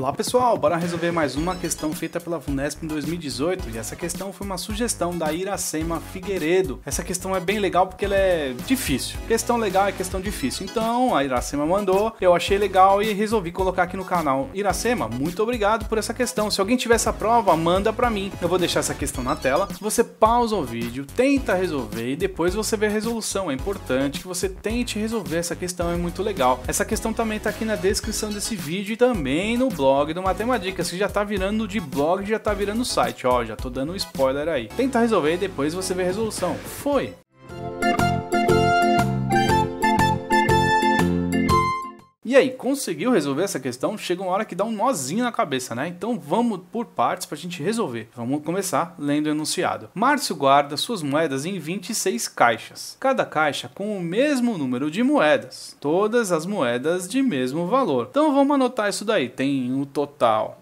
Olá pessoal, bora resolver mais uma questão feita pela Funesp em 2018 e essa questão foi uma sugestão da Iracema Figueiredo. Essa questão é bem legal porque ela é difícil. Questão legal é questão difícil. Então a Iracema mandou, eu achei legal e resolvi colocar aqui no canal. Iracema, muito obrigado por essa questão. Se alguém tiver essa prova, manda para mim. Eu vou deixar essa questão na tela. Você pausa o vídeo, tenta resolver e depois você vê a resolução. É importante que você tente resolver essa questão, é muito legal. Essa questão também tá aqui na descrição desse vídeo e também no blog blog do Matemática, que já tá virando de blog, já tá virando site. Ó, já tô dando um spoiler aí. Tenta resolver e depois você vê a resolução. Foi! E aí, conseguiu resolver essa questão? Chega uma hora que dá um nozinho na cabeça, né? Então vamos por partes para a gente resolver. Vamos começar lendo o enunciado. Márcio guarda suas moedas em 26 caixas, cada caixa com o mesmo número de moedas, todas as moedas de mesmo valor. Então vamos anotar isso daí. Tem um total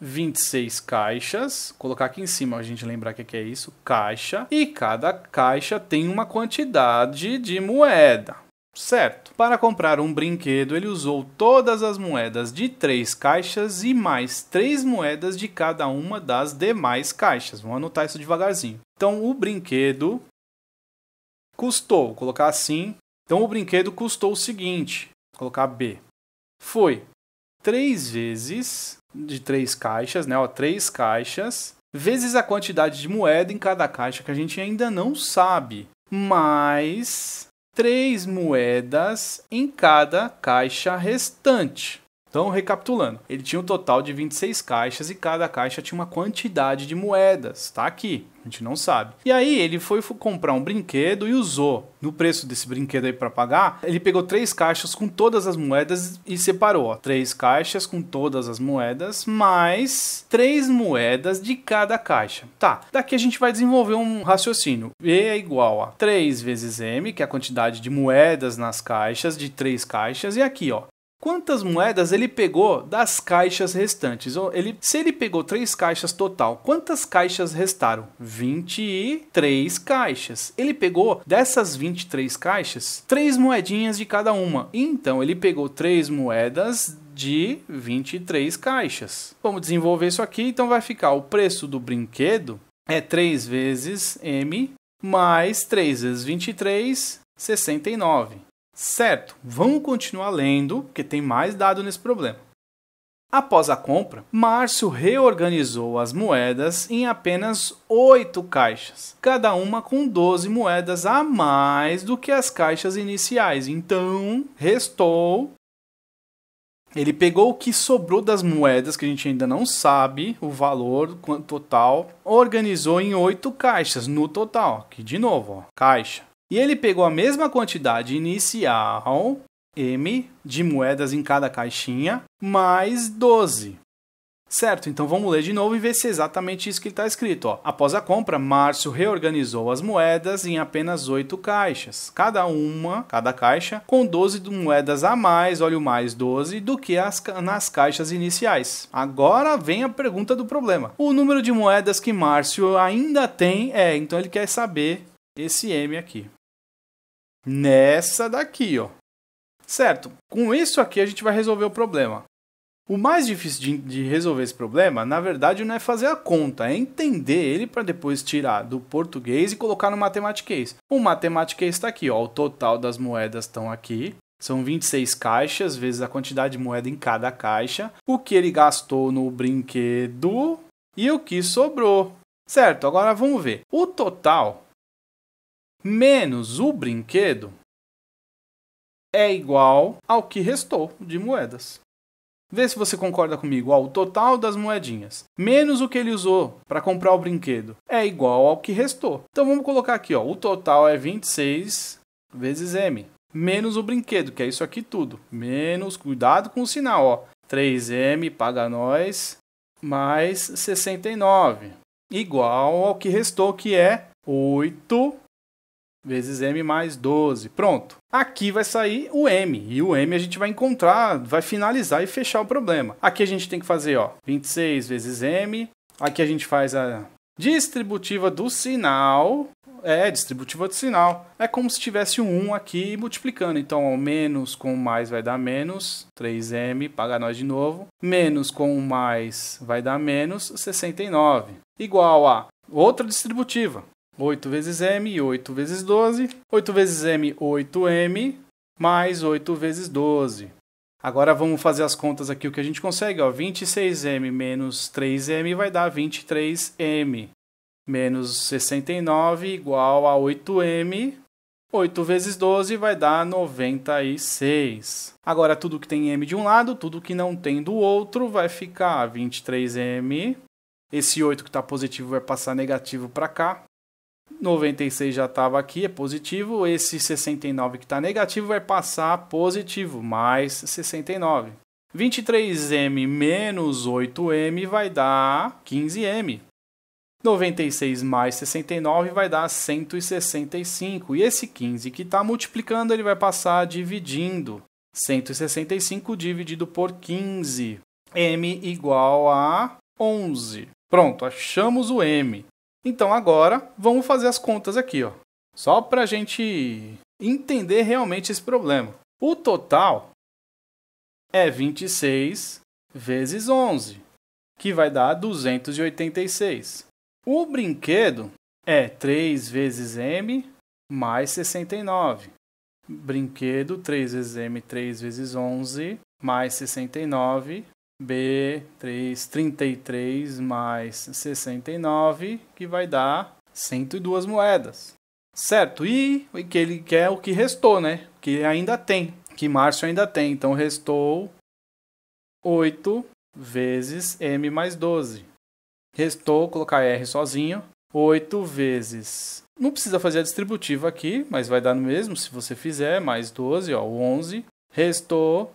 26 caixas, colocar aqui em cima a gente lembrar que é isso, caixa, e cada caixa tem uma quantidade de moeda. Certo, para comprar um brinquedo ele usou todas as moedas de três caixas e mais três moedas de cada uma das demais caixas. Vamos anotar isso devagarzinho. Então o brinquedo custou, vou colocar assim. Então o brinquedo custou o seguinte, vou colocar B. Foi três vezes de três caixas, né? Ó, três caixas vezes a quantidade de moeda em cada caixa que a gente ainda não sabe, mas três moedas em cada caixa restante. Então, recapitulando, ele tinha um total de 26 caixas e cada caixa tinha uma quantidade de moedas. Tá aqui, a gente não sabe. E aí ele foi comprar um brinquedo e usou. No preço desse brinquedo aí para pagar, ele pegou três caixas com todas as moedas e separou. Ó, três caixas com todas as moedas, mais três moedas de cada caixa. Tá, daqui a gente vai desenvolver um raciocínio. E é igual a 3 vezes M, que é a quantidade de moedas nas caixas, de três caixas. E aqui, ó, quantas moedas ele pegou das caixas restantes. Ele, se ele pegou três caixas total, quantas caixas restaram? 23 caixas. Ele pegou dessas 23 caixas, três moedinhas de cada uma. Então ele pegou três moedas de 23 caixas. Vamos desenvolver isso aqui, então vai ficar o preço do brinquedo é 3 vezes M mais 3 vezes 23, 69. Certo, vamos continuar lendo, porque tem mais dado nesse problema. Após a compra, Márcio reorganizou as moedas em apenas oito caixas, cada uma com 12 moedas a mais do que as caixas iniciais. Então, restou. Ele pegou o que sobrou das moedas, que a gente ainda não sabe o valor total, organizou em oito caixas no total, que de novo, ó, caixa e ele pegou a mesma quantidade inicial, M, de moedas em cada caixinha, mais 12. Certo, então vamos ler de novo e ver se é exatamente isso que está escrito. Ó. Após a compra, Márcio reorganizou as moedas em apenas oito caixas, cada uma, cada caixa, com 12 moedas a mais, olha o mais 12, do que as, nas caixas iniciais. Agora vem a pergunta do problema. O número de moedas que Márcio ainda tem é, então ele quer saber esse M aqui. Nessa daqui, ó. Certo? Com isso aqui a gente vai resolver o problema. O mais difícil de, de, resolver esse problema, na verdade, não é fazer a conta, é entender ele para depois tirar do português e colocar no matematiquês. O matematiquês está aqui, ó, o total das moedas estão aqui. São 26 caixas vezes a quantidade de moeda em cada caixa, o que ele gastou no brinquedo e o que sobrou. Certo, agora vamos ver. O total menos o brinquedo é igual ao que restou de moedas. Vê se você concorda comigo. o total das moedinhas menos o que ele usou para comprar o brinquedo é igual ao que restou. Então vamos colocar aqui, ó, o total é 26 vezes m menos o brinquedo, que é isso aqui tudo. Menos, cuidado com o sinal, ó. 3m paga nós mais 69 igual ao que restou, que é 8 vezes m mais 12. Pronto. Aqui vai sair o m, e o m a gente vai encontrar, vai finalizar e fechar o problema. Aqui a gente tem que fazer, ó, 26 vezes m. Aqui a gente faz a distributiva do sinal. É, distributiva do sinal. É como se tivesse um 1 aqui multiplicando. Então, ó, menos com mais vai dar menos. 3m, paga nós de novo. Menos com mais vai dar menos. 69. Igual a outra distributiva. 8 vezes m, 8 vezes 12. 8 vezes m, 8m, mais 8 vezes 12. Agora vamos fazer as contas aqui, o que a gente consegue. Ó, 26m menos 3m vai dar 23m. Menos 69 igual a 8m. 8 vezes 12 vai dar 96. Agora, tudo que tem m de um lado, tudo que não tem do outro, vai ficar 23m. Esse 8 que está positivo vai passar negativo para cá. 96 já estava aqui, é positivo. Esse 69 que está negativo vai passar positivo, mais 69. 23m menos 8m vai dar 15m. 96 mais 69 vai dar 165. E esse 15 que está multiplicando, ele vai passar dividindo. 165 dividido por 15. m igual a 11. Pronto, achamos o m. Então agora vamos fazer as contas aqui, ó. Só para a gente entender realmente esse problema. O total é 26 vezes 11, que vai dar 286. O brinquedo é 3 vezes m mais 69. Brinquedo 3 vezes m, 3 vezes 11, mais 69, B, 3, 33 mais 69, que vai dar 102 moedas. Certo, e o que ele quer o que restou, né? O que ainda tem, que Márcio ainda tem. Então, restou 8 vezes M mais 12. Restou, colocar R sozinho, 8 vezes... Não precisa fazer a distributiva aqui, mas vai dar no mesmo se você fizer, mais 12, ó, 11. Restou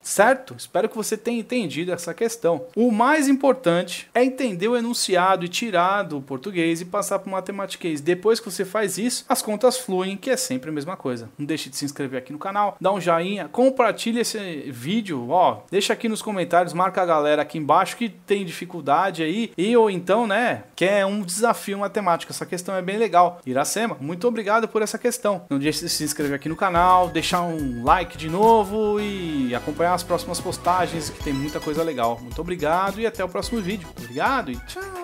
Certo? Espero que você tenha entendido essa questão. O mais importante é entender o enunciado e tirar do português e passar para o matematiquês. Depois que você faz isso, as contas fluem, que é sempre a mesma coisa. Não deixe de se inscrever aqui no canal, dá um joinha, compartilha esse vídeo, ó, deixa aqui nos comentários, marca a galera aqui embaixo que tem dificuldade aí e ou então, né, quer um desafio matemático. Essa questão é bem legal. Iracema, muito obrigado por essa questão. Não deixe de se inscrever aqui no canal, deixar um like de novo e acompanhar as próximas postagens, que tem muita coisa legal. Muito obrigado e até o próximo vídeo. Obrigado e tchau!